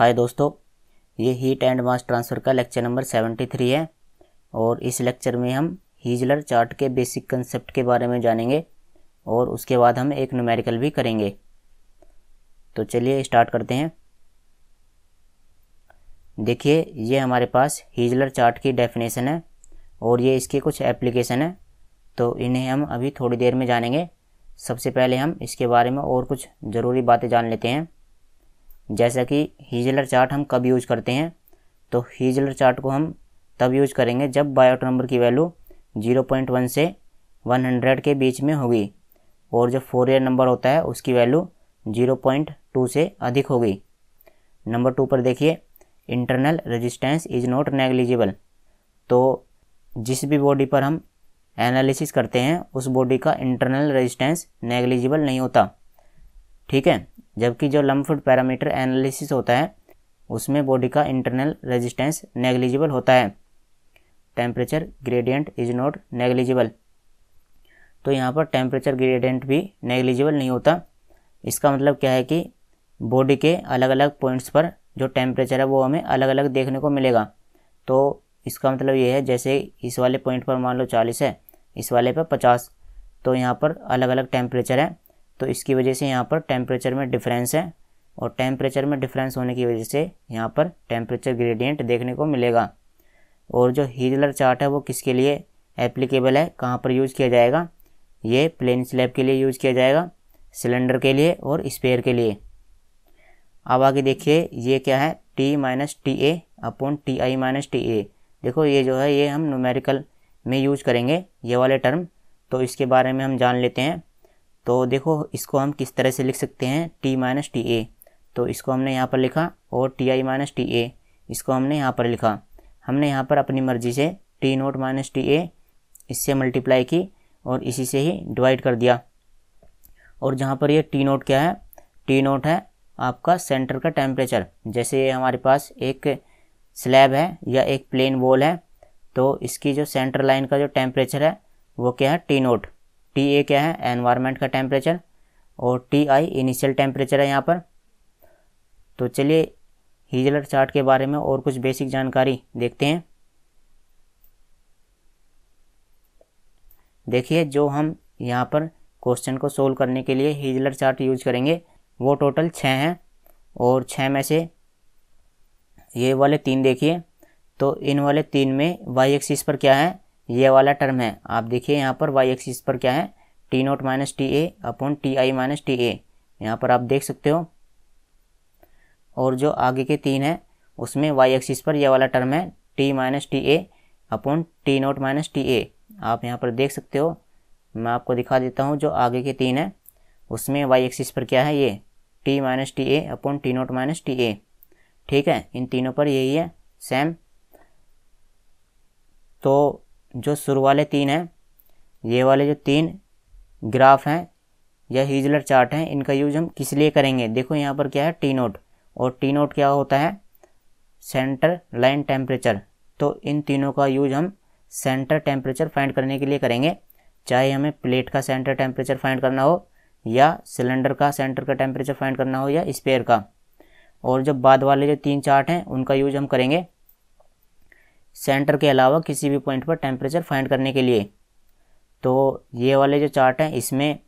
हाय दोस्तों ये heat and mass transfer का लेक्चर नंबर सेवेंटी थ्री है और इस लेक्चर में हम हीजलर चार्ट के बेसिक कंसेप्ट के बारे में जानेंगे और उसके बाद हम एक न्यूमेरिकल भी करेंगे तो चलिए स्टार्ट करते हैं देखिए ये हमारे पास हीजलर चार्ट की डेफिनेशन है और ये इसके कुछ एप्लीकेशन है तो इन्हें हम अभी थोड़ी देर में जानेंगे सबसे पहले हम इसके बारे में और कुछ ज़रूरी बातें जान लेते हैं जैसा कि हीजलर चार्ट हम कब यूज करते हैं तो हीजलर चार्ट को हम तब यूज करेंगे जब बायोट नंबर की वैल्यू 0.1 से 100 के बीच में होगी और जो फोर ईयर नंबर होता है उसकी वैल्यू 0.2 से अधिक होगी नंबर टू पर देखिए internal resistance is not negligible तो जिस भी बॉडी पर हम एनालिसिस करते हैं उस बॉडी का इंटरनल रेजिस्टेंस नेग्लिजिबल नहीं होता ठीक है जबकि जो फुट पैरामीटर एनालिसिस होता है उसमें बॉडी का इंटरनल रेजिस्टेंस नेग्लिजिबल होता है temperature gradient is not negligible तो यहाँ पर टेम्परेचर ग्रेडियंट भी नेग्लिजिबल नहीं होता इसका मतलब क्या है कि बॉडी के अलग अलग पॉइंट्स पर जो टेम्परेचर है वो हमें अलग अलग देखने को मिलेगा तो इसका मतलब ये है जैसे इस वाले पॉइंट पर मान लो चालीस है इस वाले पर पचास तो यहाँ पर अलग अलग टेम्परेचर है तो इसकी वजह से यहाँ पर टेम्परेचर में डिफरेंस है और टेम्परेचर में डिफरेंस होने की वजह से यहाँ पर टेम्परेचर ग्रेडियंट देखने को मिलेगा और जो हीजलर चार्ट है वो किसके लिए एप्लीकेबल है कहाँ पर यूज़ किया जाएगा ये प्लेन स्लैब के लिए यूज़ किया जाएगा सिलेंडर के लिए और स्पेयर के लिए अब आगे देखिए ये क्या है T minus T A upon T I minus T A देखो ये जो है ये हम न्यूमेरिकल में यूज करेंगे ये वाले टर्म तो इसके बारे में हम जान लेते हैं तो देखो इसको हम किस तरह से लिख सकते हैं टी माइनस टी ए तो इसको हमने यहाँ पर लिखा और T I minus T A इसको हमने यहाँ पर लिखा हमने यहाँ पर अपनी मर्जी से T note minus T A इससे मल्टीप्लाई की और इसी से ही डिवाइड कर दिया और जहाँ पर ये टी नोट क्या है टी नोट है आपका सेंटर का टेम्परेचर जैसे हमारे पास एक स्लैब है या एक प्लेन वॉल है तो इसकी जो सेंटर लाइन का जो टेम्परेचर है वो क्या है टी नोट टी ए क्या है एनवायरनमेंट का टेम्परेचर और टी आई इनिशियल टेम्परेचर है यहाँ पर तो चलिए हीजलर चार्ट के बारे में और कुछ बेसिक जानकारी देखते हैं देखिए जो हम यहाँ पर क्वेश्चन को सोल्व करने के लिए हीजलर चार्ट यूज करेंगे वो टोटल छः हैं और छः में से ये वाले तीन देखिए तो इन वाले तीन में वाई एक्सिस पर क्या है ये वाला टर्म है आप देखिए यहाँ पर वाई एक्सिस पर क्या है T note minus T A upon T I minus T A यहाँ पर आप देख सकते हो और जो आगे के तीन है उसमें वाई एक्सिस पर यह वाला टर्म है T minus T A upon T note minus T A आप यहाँ पर देख सकते हो मैं आपको दिखा देता हूँ जो आगे के तीन है उसमें वाई एक्सिस पर क्या है ये T minus T A upon T note minus T A ठीक है इन तीनों पर यही है सेम तो जो शुरू वाले तीन हैं ये वाले जो तीन ग्राफ हैं या हीजलर चार्ट हैं इनका यूज हम किस लिए करेंगे देखो यहाँ पर क्या है टी नोट और टी नोट क्या होता है सेंटर लाइन टेम्परेचर तो इन तीनों का यूज हम सेंटर टेम्परेचर फाइंड करने के लिए करेंगे चाहे हमें प्लेट का सेंटर टेम्परेचर फाइंड करना हो या सिलेंडर का सेंटर का टेम्परेचर फाइंड करना हो या स्पेयर का और जो बाद वाले जो तीन चार्ट हैं उनका यूज हम करेंगे सेंटर के अलावा किसी भी पॉइंट पर टेम्परेचर फाइंड करने के लिए तो ये वाले जो चार्ट हैं इसमें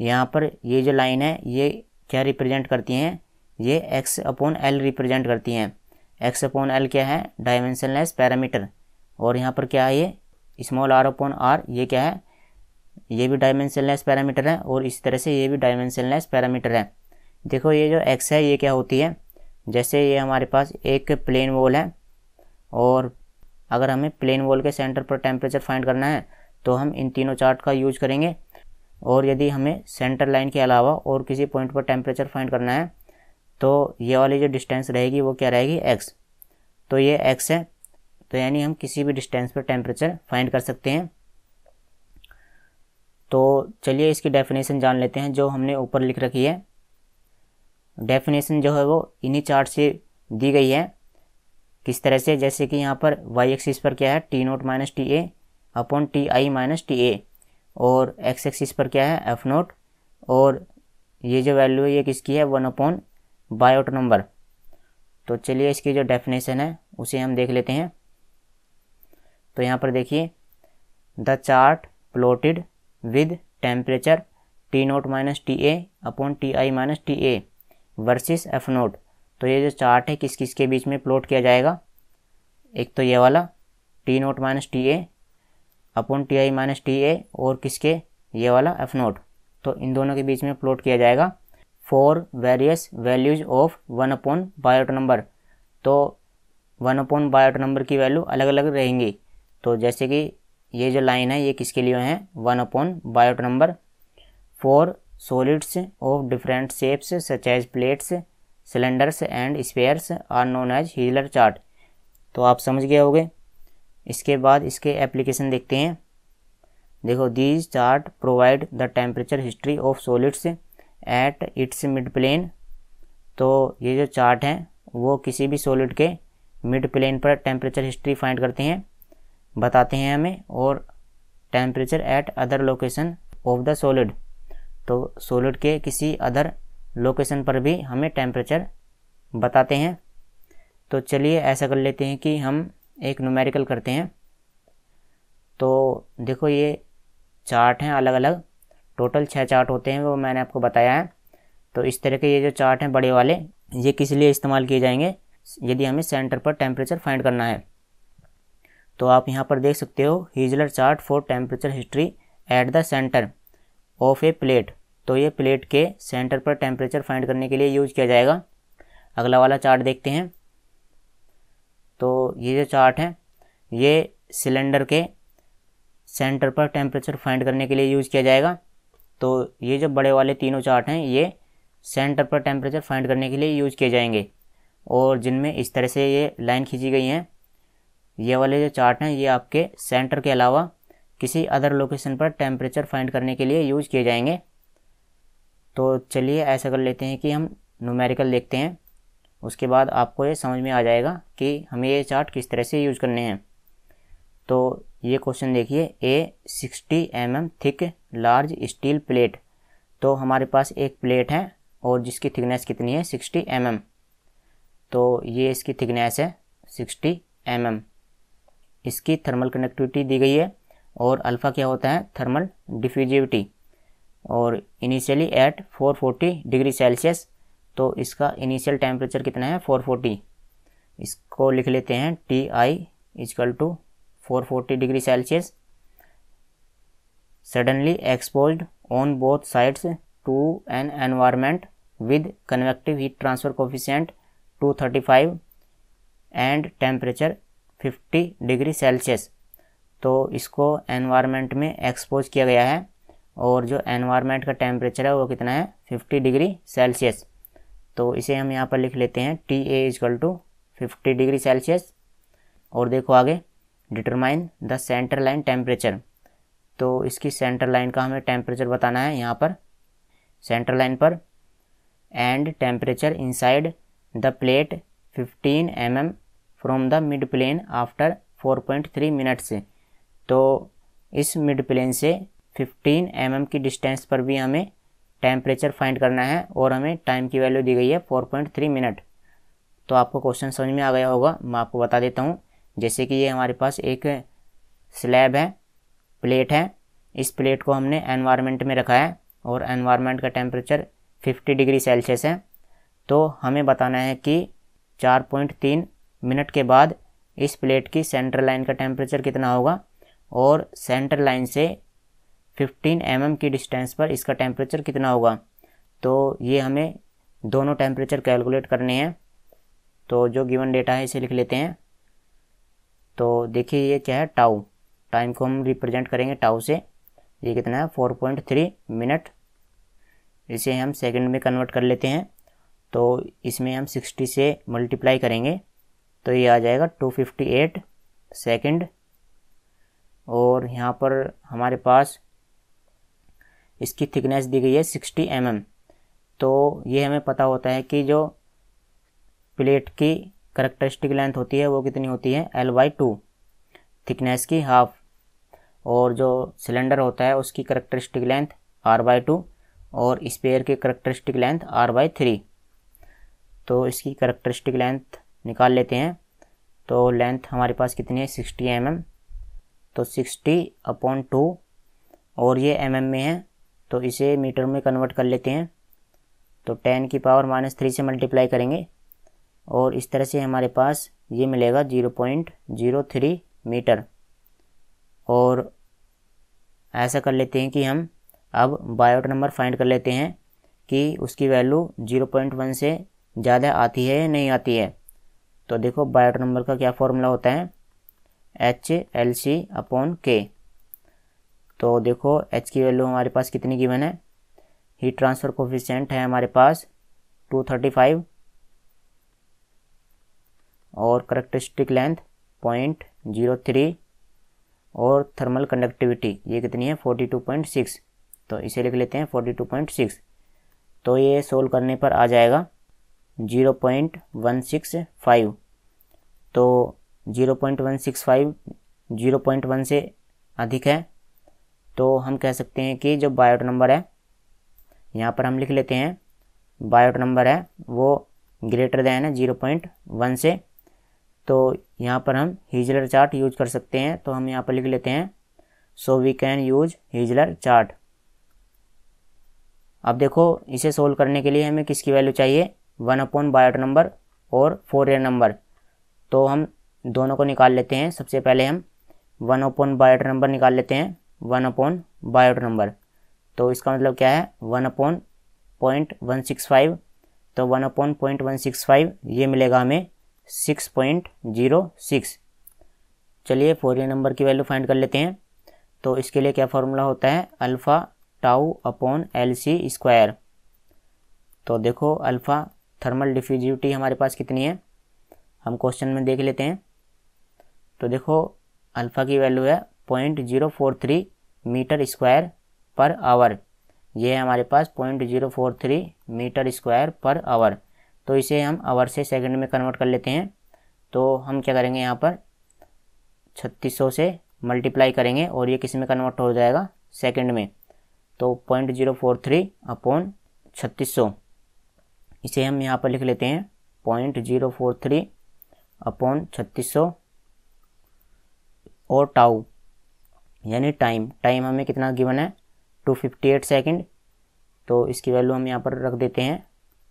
यहाँ पर ये जो लाइन है ये क्या रिप्रेजेंट करती हैं ये एक्स अपॉन एल रिप्रेजेंट करती हैं एक्स अपॉन एल क्या है डायमेंशनलेस पैरामीटर और यहाँ पर क्या है ये स्मॉल आर अपॉन आर ये क्या है ये भी डायमेंशनलेस पैरामीटर है और इस तरह से ये भी डायमेंशनलेस पैरामीटर है देखो ये जो एक्स है ये क्या होती है जैसे ये हमारे पास एक प्लेन वॉल है और अगर हमें प्लेन वॉल के सेंटर पर टेम्परेचर फाइंड करना है तो हम इन तीनों चार्ट का यूज करेंगे और यदि हमें सेंटर लाइन के अलावा और किसी पॉइंट पर टेम्परेचर फाइंड करना है तो ये वाली जो डिस्टेंस रहेगी वो क्या रहेगी एक्स तो ये एक्स है तो यानी हम किसी भी डिस्टेंस पर टेम्परेचर फाइंड कर सकते हैं तो चलिए इसकी डेफिनेशन जान लेते हैं जो हमने ऊपर लिख रखी है डेफिनेशन जो है वो इन्हीं चार्ट से दी गई है किस तरह से जैसे कि यहाँ पर वाई एक्सिस पर क्या है T note minus T A upon T I minus T A और एक्स एक्सिस पर क्या है एफ नोट और ये जो वैल्यू है ये किसकी है वन अपॉन बायोट नंबर तो चलिए इसकी जो डेफिनेशन है उसे हम देख लेते हैं तो यहाँ पर देखिए the chart plotted with temperature T note minus T A upon T I minus T A versus F naught तो ये जो चार्ट है किस किस के बीच में प्लॉट किया जाएगा एक तो ये वाला T note minus T A upon T I minus T A और किसके ये वाला एफ नोट तो इन दोनों के बीच में प्लॉट किया जाएगा for various values of one upon Biot number तो वन अपॉन बायोट नंबर की वैल्यू अलग अलग रहेंगी तो जैसे कि ये जो लाइन है ये किसके लिए है one upon Biot number for solids of different shapes such as plates cylinders and spheres are known as Heisler chart तो आप समझ गए होगे इसके बाद इसके एप्लीकेशन देखते हैं देखो these chart provide the temperature history of solids at its mid plane तो ये जो चार्ट हैं वो किसी भी सॉलिड के मिड प्लेन पर टेम्परेचर हिस्ट्री फाइंड करते हैं बताते हैं हमें और temperature at other location of the solid तो सॉलिड के किसी अदर लोकेशन पर भी हमें टेम्परेचर बताते हैं तो चलिए ऐसा कर लेते हैं कि हम एक नूमेरिकल करते हैं तो देखो ये चार्ट हैं अलग अलग टोटल छः चार्ट होते हैं वो मैंने आपको बताया है तो इस तरह के ये जो चार्ट हैं बड़े वाले ये किस लिए इस्तेमाल किए जाएंगे यदि हमें सेंटर पर टेम्परेचर फाइंड करना है तो आप यहाँ पर देख सकते हो Heisler chart for temperature history at the centre of a plate तो ये प्लेट के सेंटर पर टेम्परेचर फाइंड करने के लिए यूज किया जाएगा अगला वाला चार्ट देखते हैं तो ये जो चार्ट है ये सिलेंडर के सेंटर पर टेम्परेचर फाइंड करने के लिए यूज किया जाएगा तो ये जो बड़े वाले तीनों चार्ट हैं ये सेंटर पर टेम्परेचर फाइंड करने के लिए यूज किए जाएंगे और जिनमें इस तरह से ये लाइन खींची गई हैं ये वाले जो चार्ट हैं ये आपके सेंटर के अलावा किसी अदर लोकेशन पर टेम्परेचर फाइंड करने के लिए यूज किए जाएंगे तो चलिए ऐसा कर लेते हैं कि हम नूमेरिकल देखते हैं उसके बाद आपको ये समझ में आ जाएगा कि हमें ये चार्ट किस तरह से यूज़ करने हैं तो ये क्वेश्चन देखिए a sixty M M thick large steel plate तो हमारे पास एक प्लेट है और जिसकी थिकनेस कितनी है सिक्सटी एम एम तो ये इसकी थिकनेस है सिक्सटी एम एम इसकी थर्मल कनेक्टिविटी दी गई है और अल्फ़ा क्या होता है थर्मल डिफ्यूजिविटी और इनिशियली एट 440 डिग्री सेल्सियस तो इसका इनिशियल टेम्परेचर कितना है 440 इसको लिख लेते हैं T I is equal to four degree Celsius suddenly expose on both sides to an environment with convective heat transfer coefficient 235 and temperature 50 degree Celsius तो इसको एनवायरमेंट में एक्सपोज किया गया है और जो एनवायरनमेंट का टेम्परेचर है वो कितना है 50 डिग्री सेल्सियस तो इसे हम यहाँ पर लिख लेते हैं T A is equal to fifty degree Celsius और देखो आगे determine the centre line temperature तो इसकी सेंटर लाइन का हमें टेम्परेचर बताना है यहाँ पर सेंटर लाइन पर and temperature inside the plate 15 M M from the mid plane after 4.3 minute से तो इस मिड प्लेन से फिफ्टीन एम mm की डिस्टेंस पर भी हमें टेम्परेचर फाइंड करना है और हमें टाइम की वैल्यू दी गई है फोर पॉइंट थ्री मिनट तो आपको क्वेश्चन समझ में आ गया होगा मैं आपको बता देता हूँ जैसे कि ये हमारे पास एक स्लैब है प्लेट है इस प्लेट को हमने एनवायरनमेंट में रखा है और एनवायरनमेंट का टेम्परेचर फिफ्टी डिग्री सेल्सियस है तो हमें बताना है कि तीन मिनट के बाद इस प्लेट की सेंटर लाइन का टेम्परेचर कितना होगा और सेंटर लाइन से 15 एम mm की डिस्टेंस पर इसका टेम्परेचर कितना होगा तो ये हमें दोनों टेम्परेचर कैलकुलेट करने हैं तो जो गिवन डेटा है इसे लिख लेते हैं तो देखिए ये क्या है टाउ टाइम को हम रिप्रेजेंट करेंगे टाउ से ये कितना है फोर पॉइंट थ्री मिनट इसे हम सेकंड में कन्वर्ट कर लेते हैं तो इसमें हम सिक्सटी से मल्टीप्लाई करेंगे तो ये आ जाएगा टू फिफ्टी एट सेकेंड और यहाँ पर हमारे पास इसकी थिकनेस दी गई है सिक्सटी एम mm. तो ये हमें पता होता है कि जो प्लेट की करेक्टरिस्टिक लेंथ होती है वो कितनी होती है एल बाई टू थिकनेस की हाफ और जो सिलेंडर होता है उसकी characteristic length R by two और स्पेयर की characteristic length R by three तो इसकी करेक्टरिस्टिक लेंथ निकाल लेते हैं तो लेंथ हमारे पास कितनी है सिक्सटी एम mm, तो सिक्सटी अपॉन टू और ये एम mm में है तो इसे मीटर में कन्वर्ट कर लेते हैं तो टेन की पावर माइनस थ्री से मल्टीप्लाई करेंगे और इस तरह से हमारे पास ये मिलेगा zero point zero three metre और ऐसा कर लेते हैं कि हम अब बायोट नंबर फाइंड कर लेते हैं कि उसकी वैल्यू जीरो पॉइंट वन से ज़्यादा आती है या नहीं आती है तो देखो बायोट नंबर का क्या फॉर्मूला होता है एच एल सी अपॉन के तो देखो एच की वैल्यू हमारे पास कितनी गिवन है हीट ट्रांसफ़र कोफिशेंट है हमारे पास 235 और characteristic length point zero three और थर्मल कंडक्टिविटी ये कितनी है 42.6 तो इसे लिख लेते हैं 42.6 तो ये सोल्व करने पर आ जाएगा 0.165 तो 0.165 0.1 से अधिक है तो हम कह सकते हैं कि जो बायोट नंबर है यहाँ पर हम लिख लेते हैं बायोट नंबर है वो ग्रेटर देन है जीरो पॉइंट वन से तो यहाँ पर हम हीजलर चार्ट यूज कर सकते हैं तो हम यहाँ पर लिख लेते हैं so we can use Heisler chart अब देखो इसे सोल्व करने के लिए हमें किसकी वैल्यू चाहिए वन अपॉन बायोट नंबर और फोर एयर नंबर तो हम दोनों को निकाल लेते हैं सबसे पहले हम वन अपॉन बायोट नंबर निकाल लेते हैं वन अपॉन बायोट नंबर तो इसका मतलब क्या है one upon point one six five तो one upon point one six five ये मिलेगा हमें सिक्स पॉइंट जीरो सिक्स चलिए फोरियर नंबर की वैल्यू फाइंड कर लेते हैं तो इसके लिए क्या फार्मूला होता है alpha tau upon L C square तो देखो अल्फ़ा थर्मल डिफ्यूजिविटी हमारे पास कितनी है हम क्वेश्चन में देख लेते हैं तो देखो अल्फ़ा की वैल्यू है point zero four three metre square पर आवर ये है हमारे पास point zero four three metre square पर आवर तो इसे हम आवर से सेकंड में कन्वर्ट कर लेते हैं तो हम क्या करेंगे यहाँ पर छत्तीस सौ से मल्टीप्लाई करेंगे और ये किस में कन्वर्ट हो जाएगा सेकंड में तो point zero four three upon छत्तीस सौ इसे हम यहाँ पर लिख लेते हैं point zero four three upon छत्तीस सौ और टाउ यानी टाइम टाइम हमें कितना गिवन है टू फिफ्टी एट सेकेंड तो इसकी वैल्यू हम यहाँ पर रख देते हैं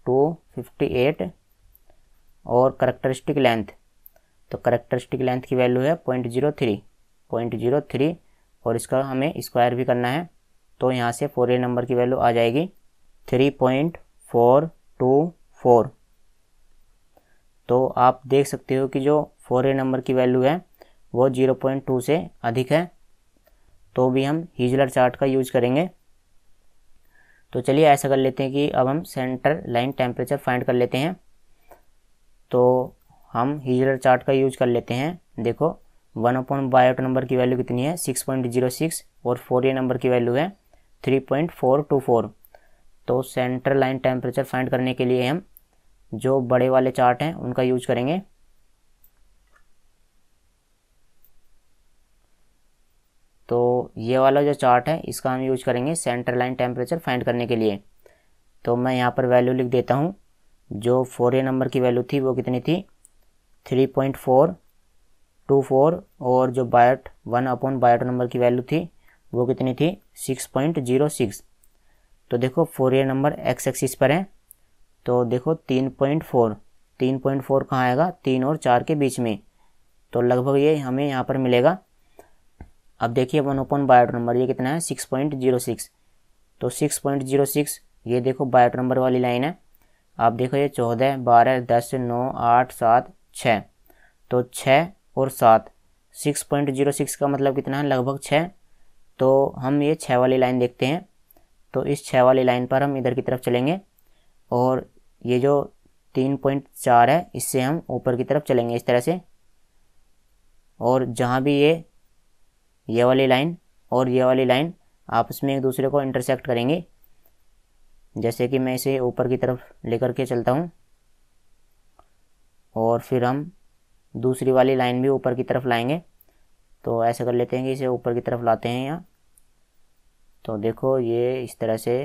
टू फिफ्टी एट और करेक्टरिस्टिक लेंथ तो करेक्टरिस्टिक लेंथ की वैल्यू है point zero three point zero three और इसका हमें स्क्वायर भी करना है तो यहाँ से फोर ए नंबर की वैल्यू आ जाएगी three point four two four तो आप देख सकते हो कि जो फोर ए नंबर की वैल्यू है वो जीरो पॉइंट टू से अधिक है तो भी हम हीजलर चार्ट का यूज करेंगे तो चलिए ऐसा कर लेते हैं कि अब हम सेंटर लाइन टेम्परेचर फाइंड कर लेते हैं तो हम हीजलर चार्ट का यूज कर लेते हैं देखो वन अपॉन बायोट नंबर की वैल्यू कितनी है सिक्स पॉइंट जीरो सिक्स और फोर ए नंबर की वैल्यू है three point four two four तो सेंटर लाइन टेम्परेचर फाइंड करने के लिए हम जो बड़े वाले चार्ट हैं उनका यूज करेंगे तो ये वाला जो चार्ट है इसका हम यूज करेंगे सेंटर लाइन टेम्परेचर फाइंड करने के लिए तो मैं यहाँ पर वैल्यू लिख देता हूँ जो फोर ए नंबर की वैल्यू थी वो कितनी थी three point four two four और जो Biot one upon Biot number की वैल्यू थी वो कितनी थी सिक्स पॉइंट जीरो सिक्स तो देखो Fourier number X axis पर है तो देखो तीन पॉइंट फोर तीन पॉइंट फोर कहाँ आएगा तीन और चार के बीच में तो लगभग ये हमें यहाँ पर मिलेगा अब देखिए वन ओपन बायोट नंबर ये कितना है सिक्स पॉइंट जीरो सिक्स तो सिक्स पॉइंट जीरो सिक्स ये देखो बायोट नंबर वाली लाइन है आप देखो ये चौदह बारह दस नौ आठ सात छः तो छः और सात सिक्स पॉइंट जीरो सिक्स का मतलब कितना है लगभग छः तो हम ये छः वाली लाइन देखते हैं तो इस छः वाली लाइन पर हम इधर की तरफ चलेंगे और ये जो तीन पॉइंट चार है इससे हम ऊपर की तरफ चलेंगे इस तरह से और जहाँ भी ये ये वाली लाइन और ये वाली लाइन आपस में एक दूसरे को इंटरसेक्ट करेंगे जैसे कि मैं इसे ऊपर की तरफ लेकर के चलता हूँ और फिर हम दूसरी वाली लाइन भी ऊपर की तरफ लाएंगे तो ऐसे कर लेते हैं कि इसे ऊपर की तरफ लाते हैं यहाँ तो देखो ये इस तरह से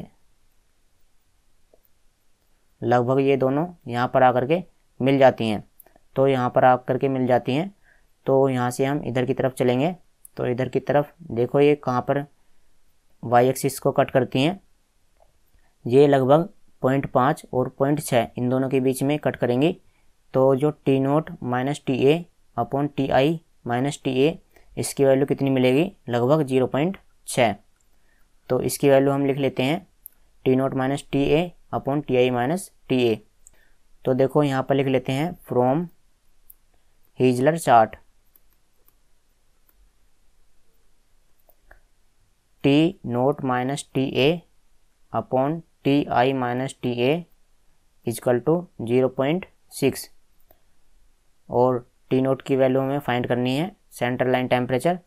लगभग ये दोनों यहाँ पर आकर के मिल जाती हैं तो यहाँ पर आकर के मिल जाती हैं तो यहाँ से हम इधर की तरफ चलेंगे तो इधर की तरफ देखो ये कहाँ पर वाई एक्सिस को कट करती हैं ये लगभग पॉइंट पाँच और पॉइंट छः इन दोनों के बीच में कट करेंगी तो जो T note minus T A upon T I minus T A इसकी वैल्यू कितनी मिलेगी लगभग जीरो पॉइंट छः तो इसकी वैल्यू हम लिख लेते हैं T note minus T A upon T I minus T A तो देखो यहाँ पर लिख लेते हैं from Heisler chart T note minus T A upon T I minus T A is equal to zero point six और टी नोट की value हमें फाइंड करनी है सेंट्रल लाइन टेम्परेचर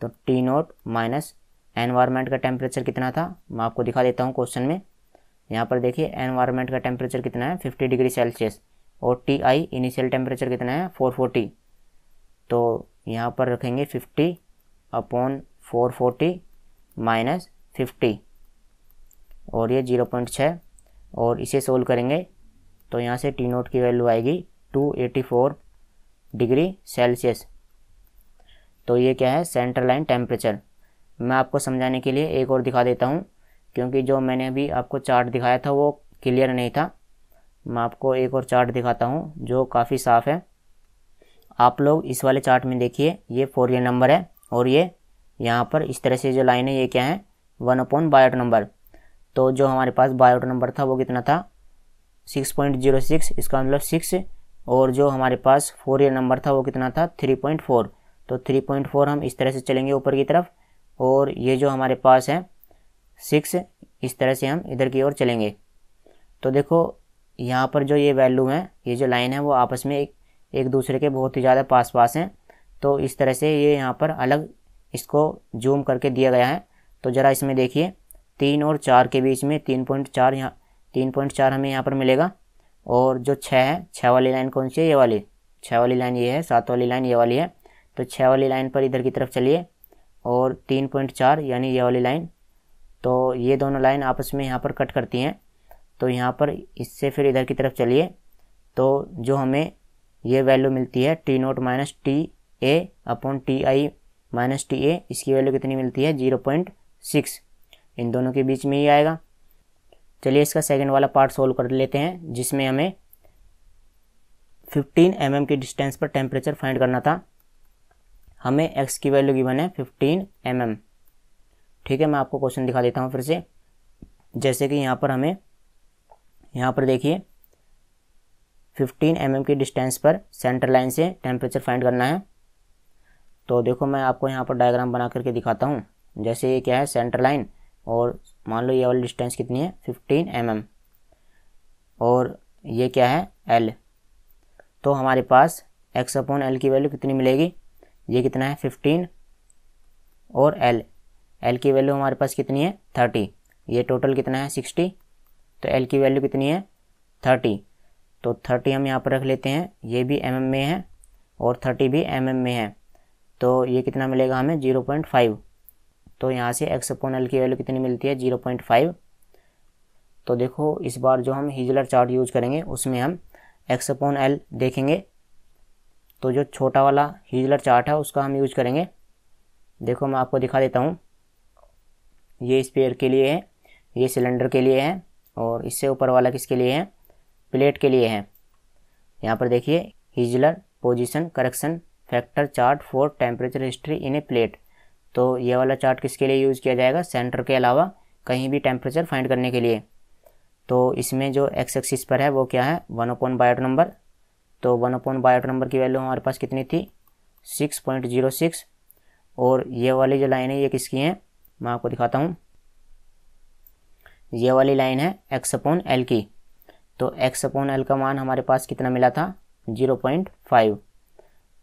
तो टी नोट माइनस एनवायरमेंट का टेम्परेचर कितना था मैं आपको दिखा देता हूँ क्वेश्चन में यहाँ पर देखिए एनवायरमेंट का टेम्परेचर कितना है फिफ्टी डिग्री सेल्सियस और टी आई इनिशियल टेम्परेचर कितना है फोर फोर्टी तो यहाँ पर रखेंगे fifty upon four forty minus fifty और ये जीरो पॉइंट छः और इसे सोल्व करेंगे तो यहाँ से टी नोट की वैल्यू आएगी two eighty four degree Celsius तो ये क्या है सेंटर लाइन टेम्परेचर मैं आपको समझाने के लिए एक और दिखा देता हूँ क्योंकि जो मैंने अभी आपको चार्ट दिखाया था वो क्लियर नहीं था मैं आपको एक और चार्ट दिखाता हूँ जो काफ़ी साफ़ है आप लोग इस वाले चार्ट में देखिए ये फोरियर नंबर है और ये यहाँ पर इस तरह से जो लाइन है ये क्या है वन अपॉन बायोट नंबर तो जो हमारे पास बायोट नंबर था वो कितना था सिक्स पॉइंट जीरो सिक्स इसका मतलब सिक्स और जो हमारे पास फोर ईयर नंबर था वो कितना था थ्री पॉइंट फोर तो थ्री पॉइंट फोर हम इस तरह से चलेंगे ऊपर की तरफ और ये जो हमारे पास है सिक्स इस तरह से हम इधर की ओर चलेंगे तो देखो यहाँ पर जो ये वैल्यू है ये जो लाइन है वो आपस में एक एक दूसरे के बहुत ही ज़्यादा पास पास हैं तो इस तरह से ये यहाँ पर अलग इसको जूम करके दिया गया है तो ज़रा इसमें देखिए तीन और चार के बीच में तीन पॉइंट चार यहाँ तीन पॉइंट चार हमें यहाँ पर मिलेगा और जो छः है छः वाली लाइन कौन सी है ये वाली छः वाली लाइन ये है सात वाली लाइन ये वाली है तो छः वाली लाइन पर इधर की तरफ चलिए और तीन पॉइंट चार यानी ये वाली लाइन तो ये दोनों लाइन आपस में यहाँ पर कट करती हैं तो यहाँ पर इससे फिर इधर की तरफ चलिए तो जो हमें ये वैल्यू मिलती है T note minus T A upon T I minus T A इसकी वैल्यू कितनी मिलती है जीरो पॉइंट सिक्स इन दोनों के बीच में ही आएगा चलिए इसका सेकेंड वाला पार्ट सोल्व कर लेते हैं जिसमें हमें फिफ्टीन एम mm के डिस्टेंस पर टेम्परेचर फाइंड करना था हमें एक्स की वैल्यू गिवन है फिफ्टीन एम mm. ठीक है मैं आपको क्वेश्चन दिखा देता हूँ फिर से जैसे कि यहाँ पर हमें यहाँ पर देखिए 15 एम mm के डिस्टेंस पर सेंटर लाइन से टेम्परेचर फाइंड करना है तो देखो मैं आपको यहाँ पर डायग्राम बना करके दिखाता हूँ जैसे ये क्या है सेंटर लाइन और मान लो ये वाली डिस्टेंस कितनी है फिफ्टीन एम mm। और ये क्या है एल तो हमारे पास एक्स अपॉन एल की वैल्यू कितनी मिलेगी ये कितना है फिफ्टीन और एल एल की वैल्यू हमारे पास कितनी है थर्टी ये टोटल कितना है सिक्सटी तो एल की वैल्यू कितनी है थर्टी तो थर्टी हम यहाँ पर रख लेते हैं ये भी एम mm में है और थर्टी भी एम mm में है तो ये कितना मिलेगा हमें जीरो पॉइंट फाइव तो यहाँ से एक्स अपॉन एल की वैल्यू कितनी मिलती है जीरो पॉइंट फाइव तो देखो इस बार जो हम हिजलर चार्ट यूज करेंगे उसमें हम एक्स अपॉन एल देखेंगे तो जो छोटा वाला हिजलर चार्ट है उसका हम यूज करेंगे देखो मैं आपको दिखा देता हूँ ये स्पेयर के लिए है ये सिलेंडर के लिए है और इससे ऊपर वाला किसके लिए है प्लेट के लिए है यहाँ पर देखिए Heisler position correction factor chart for temperature history in a plate तो ये वाला चार्ट किसके लिए यूज़ किया जाएगा सेंटर के अलावा कहीं भी टेम्परेचर फाइंड करने के लिए तो इसमें जो एक्स एक्सिस पर है वो क्या है वन अपॉन बायोट नंबर तो वन अपॉन बायोट नंबर की वैल्यू हमारे पास कितनी थी सिक्स पॉइंट जीरो सिक्स और ये वाली जो लाइन है ये किसकी है मैं आपको दिखाता हूँ ये वाली लाइन है एक्स अपॉन एल की तो एक्स अपॉन एल का मान हमारे पास कितना मिला था जीरो पॉइंट फाइव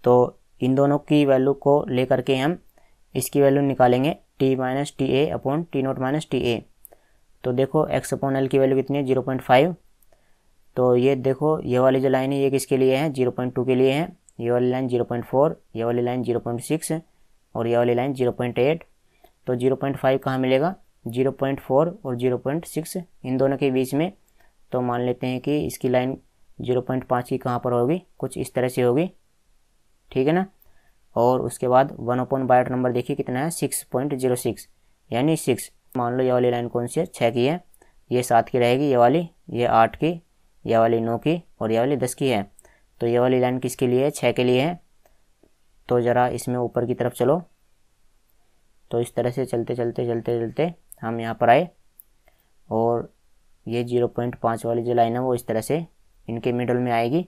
तो इन दोनों की वैल्यू को ले करके हम इसकी वैल्यू निकालेंगे T minus T A upon T note minus T A तो देखो एक्स अपॉन एल की वैल्यू कितनी है जीरो पॉइंट फाइव तो ये देखो ये वाली जो लाइन है ये किसके लिए है जीरो पॉइंट टू के लिए है ये वाली लाइन जीरो पॉइंट फोर ये वाली लाइन जीरो पॉइंट सिक्स और ये वाली लाइन जीरो पॉइंट एट तो जीरो पॉइंट फाइव कहाँ मिलेगा जीरो पॉइंट फोर और जीरो पॉइंट सिक्स इन दोनों के बीच में तो मान लेते हैं कि इसकी लाइन जीरो पॉइंट पाँच की कहाँ पर होगी कुछ इस तरह से होगी ठीक है ना और उसके बाद वन ओपन बायोट नंबर देखिए कितना है सिक्स पॉइंट जीरो सिक्स यानी सिक्स मान लो ये वाली लाइन कौन सी है छः की है ये सात की रहेगी ये वाली ये आठ की ये वाली नौ की और ये वाली दस की है तो ये वाली लाइन किसके लिए है छः के लिए है तो ज़रा इसमें ऊपर की तरफ चलो तो इस तरह से चलते चलते चलते चलते हम यहाँ पर आए और ये जीरो पॉइंट पाँच वाली जो लाइन है वो इस तरह से इनके मिडल में आएगी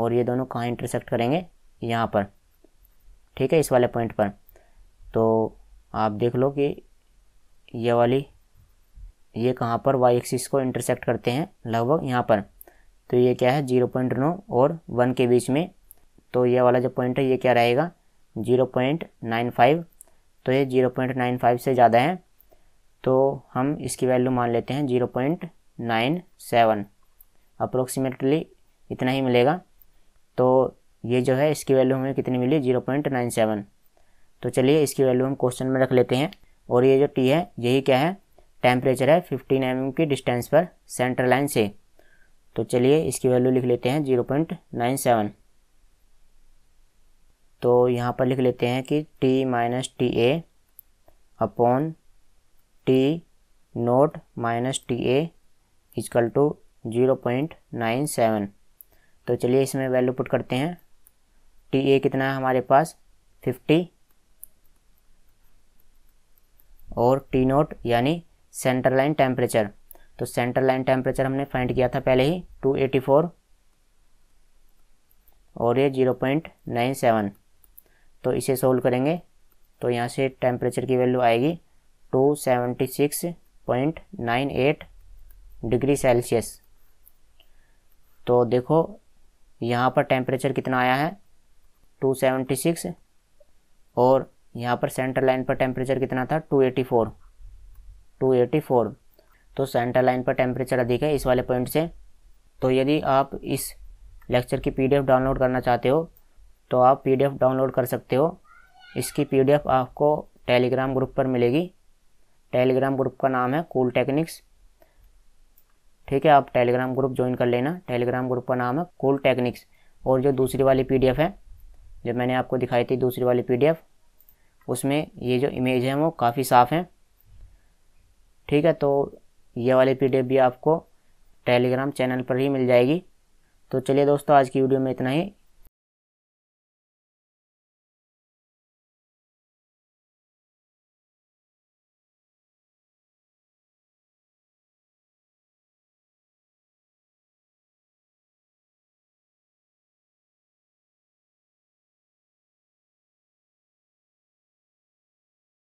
और ये दोनों कहाँ इंटरसेक्ट करेंगे यहाँ पर ठीक है इस वाले पॉइंट पर तो आप देख लो कि ये वाली ये कहाँ पर वाई एक्सिस को इंटरसेक्ट करते हैं लगभग यहाँ पर तो ये क्या है जीरो पॉइंट नौ और वन के बीच में तो ये वाला जो पॉइंट है ये क्या रहेगा जीरो पॉइंट नाइन फाइव तो ये जीरो पॉइंट नाइन फाइव से ज़्यादा है तो हम इसकी वैल्यू मान लेते हैं zero point nine seven approximately इतना ही मिलेगा तो ये जो है इसकी वैल्यू हमें कितनी मिली जीरो पॉइंट नाइन सेवन तो चलिए इसकी वैल्यू हम क्वेश्चन में रख लेते हैं और ये जो टी है यही क्या है टेम्परेचर है फिफ्टीन एम mm की डिस्टेंस पर सेंटर लाइन से तो चलिए इसकी वैल्यू लिख लेते हैं जीरो पॉइंट नाइन सेवन तो यहाँ पर लिख लेते हैं कि T minus T A upon T note minus T A is equal to zero point nine seven तो चलिए इसमें वैल्यू पुट करते हैं टी ए कितना है हमारे पास फिफ्टी और टी नोट यानी सेंटर लाइन टेम्परेचर तो सेंटर लाइन टेम्परेचर हमने फाइंड किया था पहले ही टू एटी फोर और ये ज़ीरो पॉइंट नाइन सेवन तो इसे सोल्व करेंगे तो यहाँ से टेम्परेचर की वैल्यू आएगी two seventy six point nine eight degree Celsius तो देखो यहाँ पर टेम्परेचर कितना आया है 276 और यहाँ पर सेंटर लाइन पर टेम्परेचर कितना था 284 284 तो सेंटर लाइन पर टेम्परेचर अधिक है इस वाले पॉइंट से तो यदि आप इस लेक्चर की पीडीएफ डाउनलोड करना चाहते हो तो आप पीडीएफ डाउनलोड कर सकते हो इसकी पीडीएफ आपको टेलीग्राम ग्रुप पर मिलेगी टेलीग्राम ग्रुप का नाम है कूल टेक्निक्स ठीक है आप टेलीग्राम ग्रुप ज्वाइन कर लेना टेलीग्राम ग्रुप का नाम है कूल टेक्निक्स और जो दूसरी वाली पीडीएफ है जब मैंने आपको दिखाई थी दूसरी वाली पीडीएफ उसमें ये जो इमेज है वो काफ़ी साफ़ हैं ठीक है तो ये वाली पीडीएफ भी आपको टेलीग्राम चैनल पर ही मिल जाएगी तो चलिए दोस्तों आज की वीडियो में इतना ही